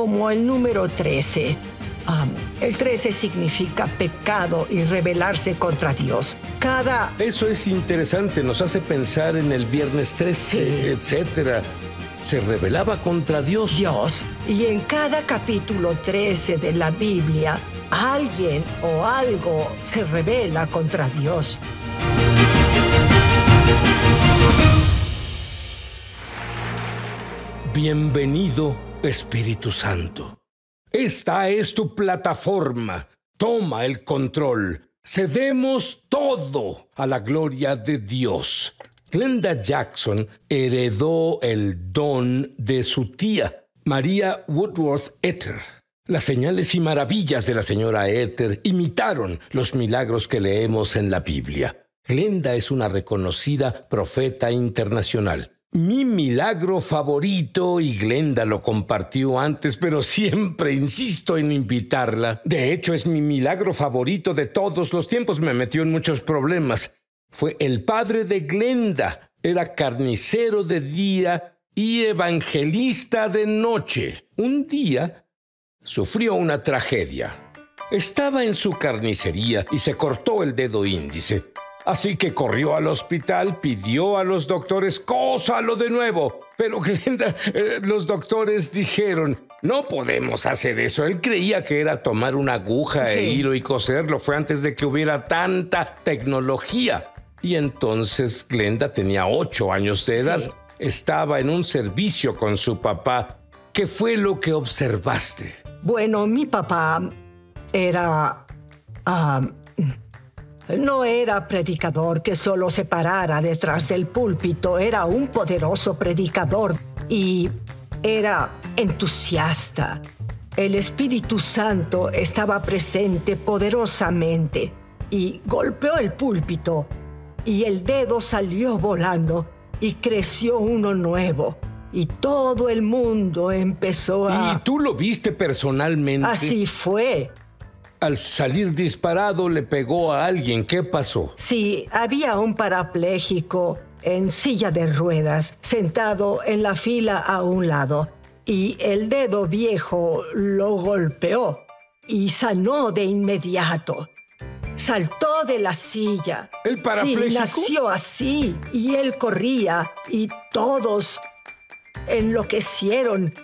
como el número 13. el 13 significa pecado y rebelarse contra Dios. Cada... Eso es interesante, nos hace pensar en el viernes 13, etcétera se rebelaba contra Dios. Dios. Y en cada capítulo 13 de la Biblia, alguien o algo se revela contra Dios. Bienvenido Espíritu Santo. Esta es tu plataforma. Toma el control. Cedemos todo a la gloria de Dios. Glenda Jackson heredó el don de su tía, María Woodworth Ether. Las señales y maravillas de la señora Ether imitaron los milagros que leemos en la Biblia. Glenda es una reconocida profeta internacional. Mi milagro favorito, y Glenda lo compartió antes, pero siempre insisto en invitarla. De hecho, es mi milagro favorito de todos los tiempos, me metió en muchos problemas. Fue el padre de Glenda, era carnicero de día y evangelista de noche. Un día sufrió una tragedia. Estaba en su carnicería y se cortó el dedo índice. Así que corrió al hospital, pidió a los doctores, cósalo de nuevo. Pero Glenda, eh, los doctores dijeron, no podemos hacer eso. Él creía que era tomar una aguja e hilo y coserlo. Fue antes de que hubiera tanta tecnología. Y entonces Glenda tenía ocho años de edad. Estaba en un servicio con su papá. ¿Qué fue lo que observaste? Bueno, mi papá era... Ah, no era predicador que solo se parara detrás del púlpito, era un poderoso predicador y era entusiasta. El Espíritu Santo estaba presente poderosamente y golpeó el púlpito y el dedo salió volando y creció uno nuevo y todo el mundo empezó a... ¿Y tú lo viste personalmente? Así fue al salir disparado le pegó a alguien. ¿Qué pasó? Sí, había un parapléjico en silla de ruedas, sentado en la fila a un lado, y el dedo viejo lo golpeó y sanó de inmediato. Saltó de la silla. ¿El parapléjico? nació así, y él corría, y todos enloquecieron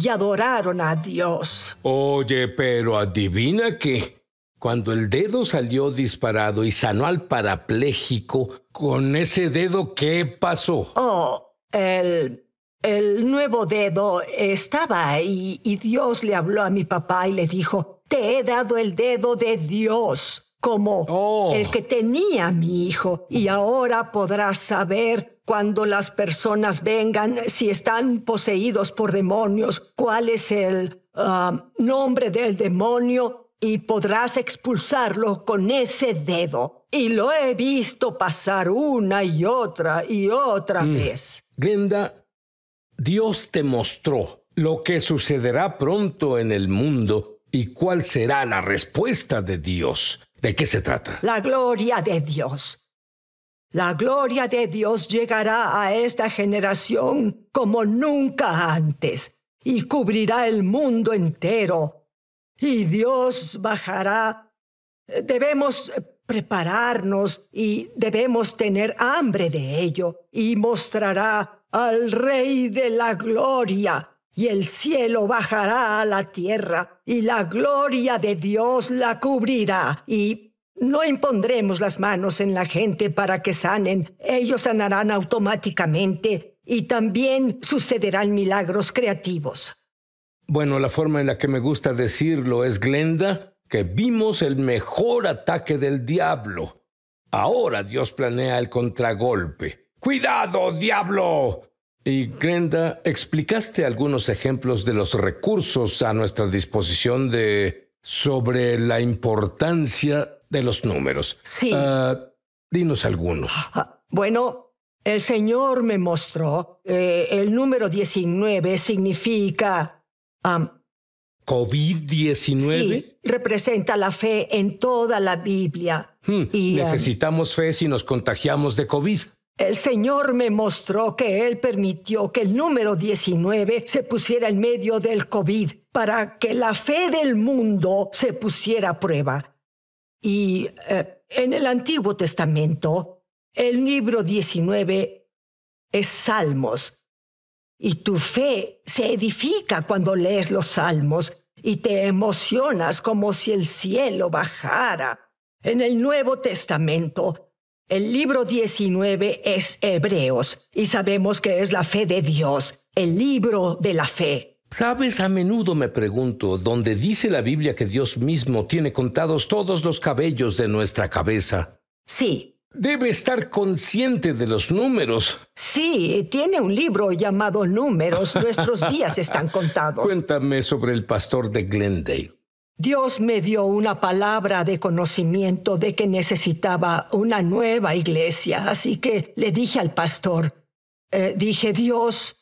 y adoraron a Dios. Oye, pero adivina qué. Cuando el dedo salió disparado y sanó al parapléjico, ¿con ese dedo qué pasó? Oh, el, nuevo dedo estaba ahí y Dios le habló a mi papá y le dijo, te he dado el dedo de Dios como oh. el que tenía mi hijo y ahora podrás saber cuando las personas vengan, si están poseídos por demonios, cuál es el um, nombre del demonio y podrás expulsarlo con ese dedo. Y lo he visto pasar una y otra y otra mm. vez. Glenda, Dios te mostró lo que sucederá pronto en el mundo y cuál será la respuesta de Dios. ¿De qué se trata? La gloria de Dios. La gloria de Dios llegará a esta generación como nunca antes y cubrirá el mundo entero. Y Dios bajará. Debemos prepararnos y debemos tener hambre de ello y mostrará al Rey de la Gloria. Y el cielo bajará a la tierra y la gloria de Dios la cubrirá y no impondremos las manos en la gente para que sanen. Ellos sanarán automáticamente y también sucederán milagros creativos. Bueno, la forma en la que me gusta decirlo es, Glenda, que vimos el mejor ataque del diablo. Ahora Dios planea el contragolpe. ¡Cuidado, diablo! Y Glenda, explicaste algunos ejemplos de los recursos a nuestra disposición de sobre la importancia de los números. Sí. Ah, dinos algunos. Ah, bueno, el Señor me mostró eh, el número 19 significa... ¿COVID-19? Sí, representa la fe en toda la Biblia. Hmm, necesitamos fe si nos contagiamos de COVID. El Señor me mostró que Él permitió que el número 19 se pusiera en medio del COVID para que la fe del mundo se pusiera a prueba. Y eh, en el Antiguo Testamento, el libro 19 es Salmos. Y tu fe se edifica cuando lees los Salmos y te emocionas como si el cielo bajara. En el Nuevo Testamento, el libro 19 es Hebreos y sabemos que es la fe de Dios, el libro de la fe. Sabes, a menudo me pregunto, ¿dónde dice la Biblia que Dios mismo tiene contados todos los cabellos de nuestra cabeza. Sí. Debe estar consciente de los números. Sí, tiene un libro llamado Números. Nuestros días están contados. Cuéntame sobre el pastor de Glendale. Dios me dio una palabra de conocimiento de que necesitaba una nueva iglesia, así que le dije al pastor, eh, dije, Dios,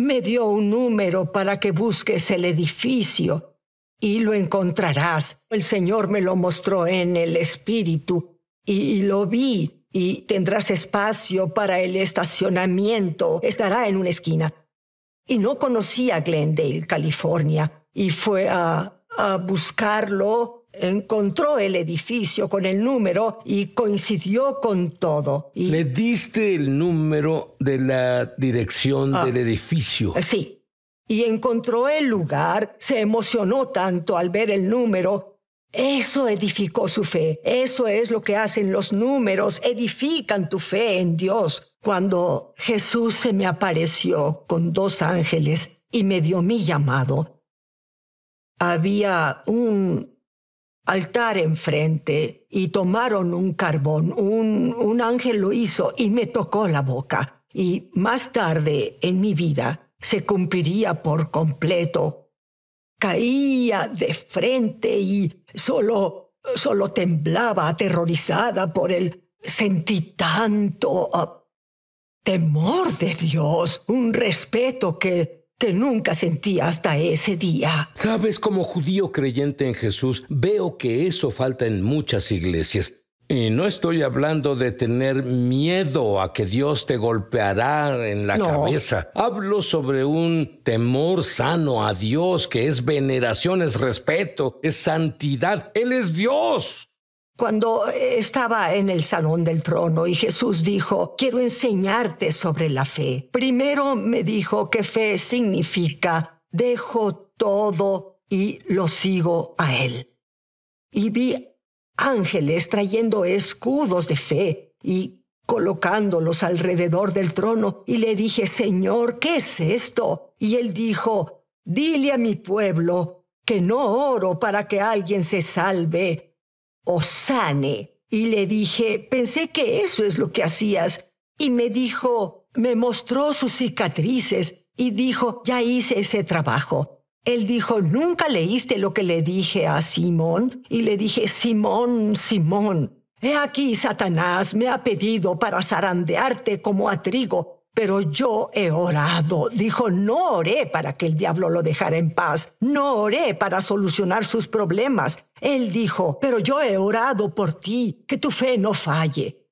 me dio un número para que busques el edificio y lo encontrarás. El Señor me lo mostró en el espíritu y lo vi y tendrás espacio para el estacionamiento. Estará en una esquina. Y no conocía Glendale, California, y fue a, a buscarlo encontró el edificio con el número y coincidió con todo. ¿Le diste el número de la dirección ah. del edificio? Eh, sí. Y encontró el lugar, se emocionó tanto al ver el número. Eso edificó su fe. Eso es lo que hacen los números. Edifican tu fe en Dios. Cuando Jesús se me apareció con dos ángeles y me dio mi llamado, había un altar enfrente y tomaron un carbón. Un, un ángel lo hizo y me tocó la boca. Y más tarde en mi vida se cumpliría por completo. Caía de frente y solo, solo temblaba aterrorizada por el... Sentí tanto ah, temor de Dios, un respeto que que nunca sentí hasta ese día. Sabes, como judío creyente en Jesús, veo que eso falta en muchas iglesias. Y no estoy hablando de tener miedo a que Dios te golpeará en la cabeza. Hablo sobre un temor sano a Dios, que es veneración, es respeto, es santidad. Él es Dios cuando estaba en el salón del trono y Jesús dijo, quiero enseñarte sobre la fe. Primero me dijo que fe significa, dejo todo y lo sigo a Él. Y vi ángeles trayendo escudos de fe y colocándolos alrededor del trono y le dije, Señor, ¿qué es esto? Y él dijo, dile a mi pueblo que no oro para que alguien se salve Osane. Y le dije, pensé que eso es lo que hacías. Y me dijo, me mostró sus cicatrices y dijo, ya hice ese trabajo. Él dijo, ¿nunca leíste lo que le dije a Simón? Y le dije, Simón, Simón, he aquí Satanás me ha pedido para zarandearte como a trigo, pero yo he orado. Dijo, no oré para que el diablo lo dejara en paz, no oré para solucionar sus problemas. Él dijo, pero yo he orado por ti, que tu fe no falle.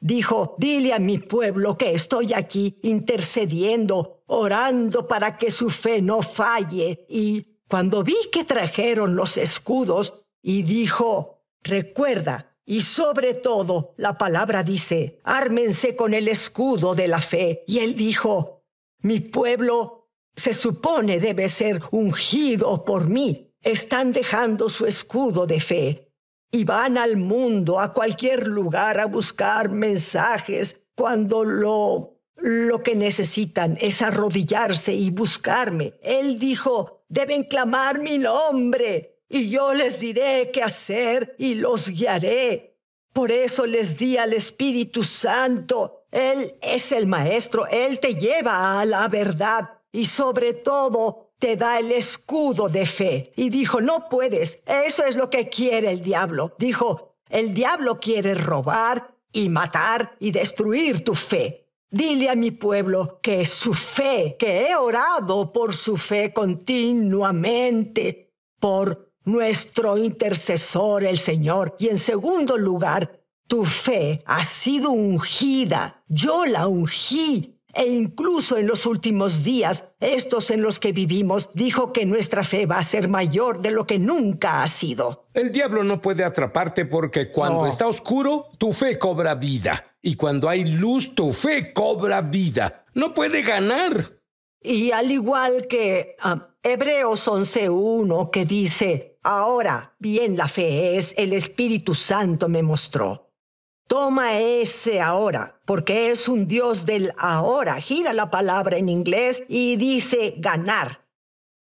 Dijo, dile a mi pueblo que estoy aquí intercediendo, orando para que su fe no falle. Y cuando vi que trajeron los escudos, y dijo, recuerda, y sobre todo, la palabra dice, ármense con el escudo de la fe. Y él dijo, mi pueblo se supone debe ser ungido por mí. Están dejando su escudo de fe y van al mundo, a cualquier lugar, a buscar mensajes cuando lo lo que necesitan es arrodillarse y buscarme. Él dijo, deben clamar mi nombre y yo les diré qué hacer y los guiaré. Por eso les di al Espíritu Santo. Él es el Maestro, Él te lleva a la verdad y sobre todo te da el escudo de fe. Y dijo, no puedes, eso es lo que quiere el diablo. Dijo, el diablo quiere robar y matar y destruir tu fe. Dile a mi pueblo que su fe, que he orado por su fe continuamente, por nuestro intercesor, el Señor. Y en segundo lugar, tu fe ha sido ungida. Yo la ungí. E incluso en los últimos días, estos en los que vivimos, dijo que nuestra fe va a ser mayor de lo que nunca ha sido. El diablo no puede atraparte porque cuando está oscuro, tu fe cobra vida. Y cuando hay luz, tu fe cobra vida. No puede ganar. Y al igual que ah, Hebreos 11.1 que dice, Ahora bien la fe es, el Espíritu Santo me mostró. Toma ese ahora, porque es un Dios del ahora. Gira la palabra en inglés y dice ganar.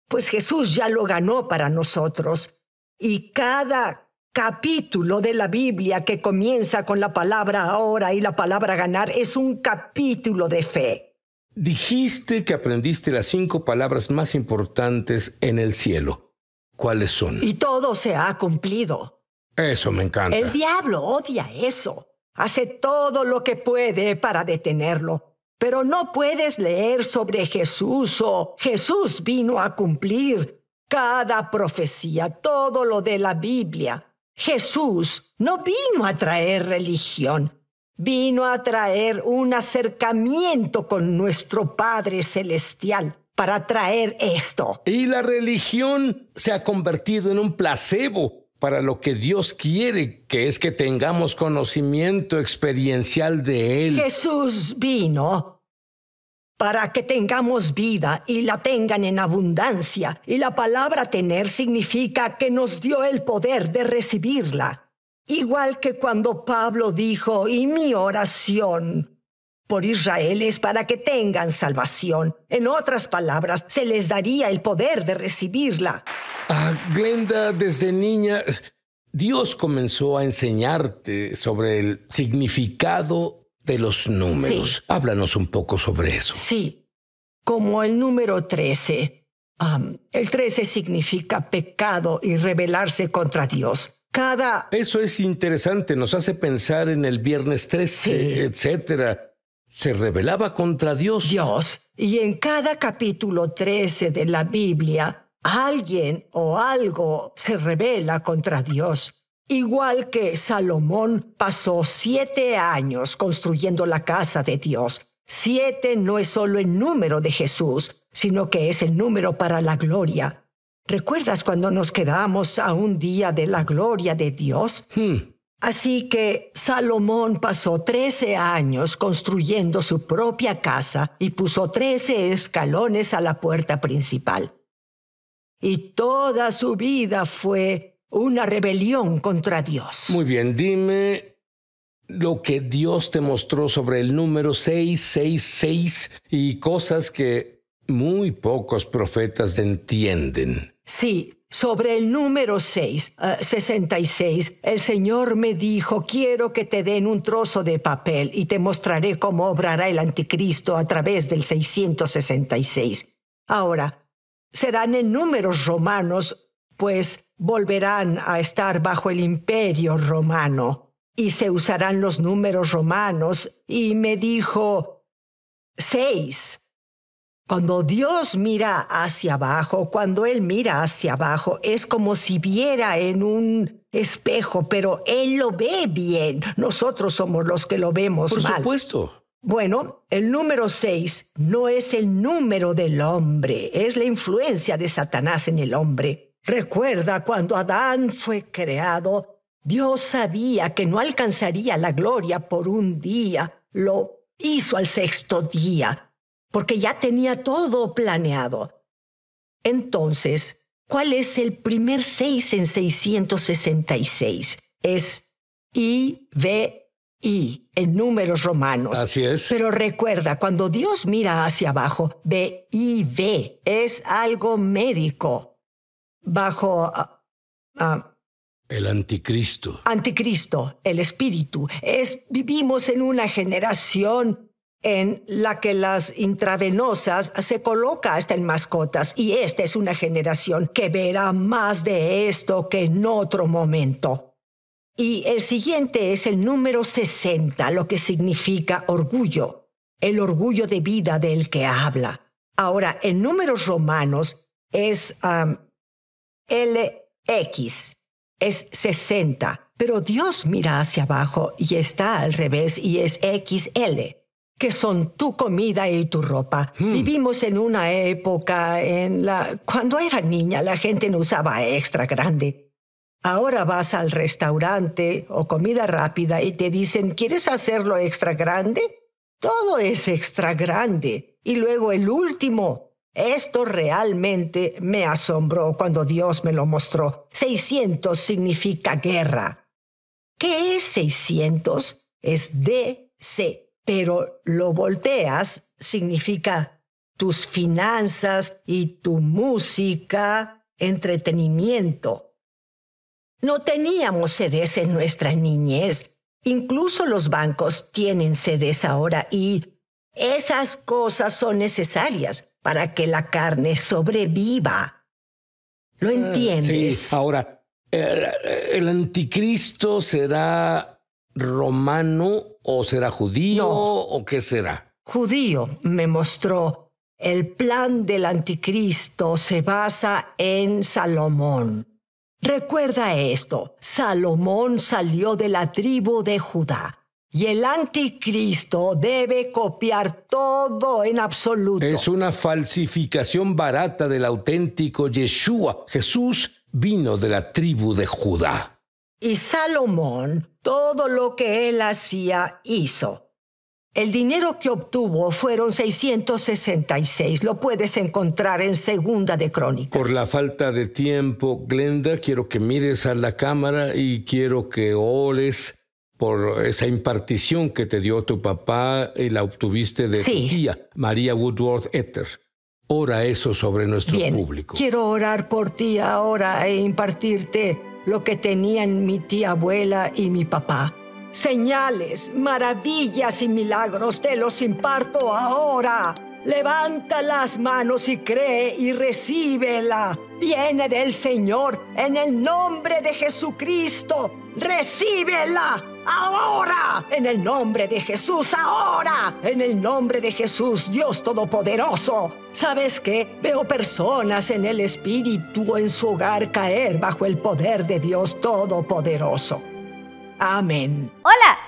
Pues Jesús ya lo ganó para nosotros. Y cada capítulo de la Biblia que comienza con la palabra ahora y la palabra ganar es un capítulo de fe. Dijiste que aprendiste las cinco palabras más importantes en el cielo. ¿Cuáles son? Y todo se ha cumplido. Eso me encanta. El diablo odia eso. Hace todo lo que puede para detenerlo. Pero no puedes leer sobre Jesús o Jesús vino a cumplir cada profecía, todo lo de la Biblia. Jesús no vino a traer religión, vino a traer un acercamiento con nuestro Padre Celestial para traer esto. Y la religión se ha convertido en un placebo para lo que Dios quiere, que es que tengamos conocimiento experiencial de Él. Jesús vino para que tengamos vida y la tengan en abundancia. Y la palabra tener significa que nos dio el poder de recibirla. Igual que cuando Pablo dijo, y mi oración por Israel es para que tengan salvación. En otras palabras, se les daría el poder de recibirla. Ah, Glenda, desde niña, Dios comenzó a enseñarte sobre el significado de los números. Háblanos un poco sobre eso. Sí, como el número 13. el 13 significa pecado y rebelarse contra Dios. Cada... Eso es interesante, nos hace pensar en el viernes 13, etc., etcétera se rebelaba contra Dios. Dios. Y en cada capítulo 13 de la Biblia, alguien o algo se revela contra Dios. Igual que Salomón pasó siete años construyendo la casa de Dios. Siete no es solo el número de Jesús, sino que es el número para la gloria. ¿Recuerdas cuando nos quedamos a un día de la gloria de Dios? Hmm. Así que Salomón pasó 13 años construyendo su propia casa y puso trece escalones a la puerta principal. Y toda su vida fue una rebelión contra Dios. Muy bien, dime lo que Dios te mostró sobre el número 666 y cosas que muy pocos profetas entienden. Sí, sobre el número 6, 66, eh, el Señor me dijo, quiero que te den un trozo de papel y te mostraré cómo obrará el anticristo a través del 666. Ahora, serán en números romanos, pues volverán a estar bajo el imperio romano y se usarán los números romanos. Y me dijo, seis cuando Dios mira hacia abajo, cuando Él mira hacia abajo, es como si viera en un espejo, pero Él lo ve bien. Nosotros somos los que lo vemos mal. Por supuesto. Bueno, el número seis no es el número del hombre, es la influencia de Satanás en el hombre. Recuerda cuando Adán fue creado, Dios sabía que no alcanzaría la gloria por un día, lo hizo al sexto día porque ya tenía todo planeado. Entonces, ¿cuál es el primer 6 en 666? Es I-V-I, en números romanos. Así es. Pero recuerda, cuando Dios mira hacia abajo, ve i v es algo médico. Bajo... Ah, ah, el anticristo. Anticristo, el espíritu. Es, vivimos en una generación en la que las intravenosas se coloca hasta en mascotas y esta es una generación que verá más de esto que en otro momento. Y el siguiente es el número 60, lo que significa orgullo, el orgullo de vida del que habla. Ahora, en números romanos es LX, es 60, pero Dios mira hacia abajo y está al revés y es XL que son tu comida y tu ropa. Hmm. Vivimos en una época en la... Cuando era niña la gente no usaba extra grande. Ahora vas al restaurante o comida rápida y te dicen, ¿quieres hacerlo extra grande? Todo es extra grande. Y luego el último. Esto realmente me asombró cuando Dios me lo mostró. 600 significa guerra. ¿Qué es 600? Es DC pero lo volteas significa tus finanzas y tu música, entretenimiento. No teníamos sedes en nuestra niñez. Incluso los bancos tienen sedes ahora y esas cosas son necesarias para que la carne sobreviva. ¿Lo ah, entiendes? Sí, ahora, eh, el anticristo será romano ¿O será judío o qué será? Judío, me mostró. El plan del anticristo se basa en Salomón. Recuerda esto, Salomón salió de la tribu de Judá. Y el anticristo debe copiar todo en absoluto. Es una falsificación barata del auténtico Yeshua. Jesús vino de la tribu de Judá. Y Salomón todo lo que él hacía, hizo. El dinero que obtuvo fueron 666. Lo puedes encontrar en Segunda de Crónicas. Por la falta de tiempo, Glenda, quiero que mires a la cámara y quiero que ores por esa impartición que te dio tu papá y la obtuviste de tu tía, María Woodworth Ether. Ora eso sobre nuestro público. Quiero orar por ti ahora e impartirte lo que tenían mi tía abuela y mi papá. Señales, maravillas y milagros te los imparto ahora. Levanta las manos y cree y recíbela. Viene del Señor en el nombre de Jesucristo. ¡Recíbela! ahora, en el nombre de Jesús, ahora, en el nombre de Jesús, Dios Todopoderoso. ¿Sabes qué? Veo personas en el espíritu, en su hogar, caer bajo el poder de Dios Todopoderoso. Amén. Hola.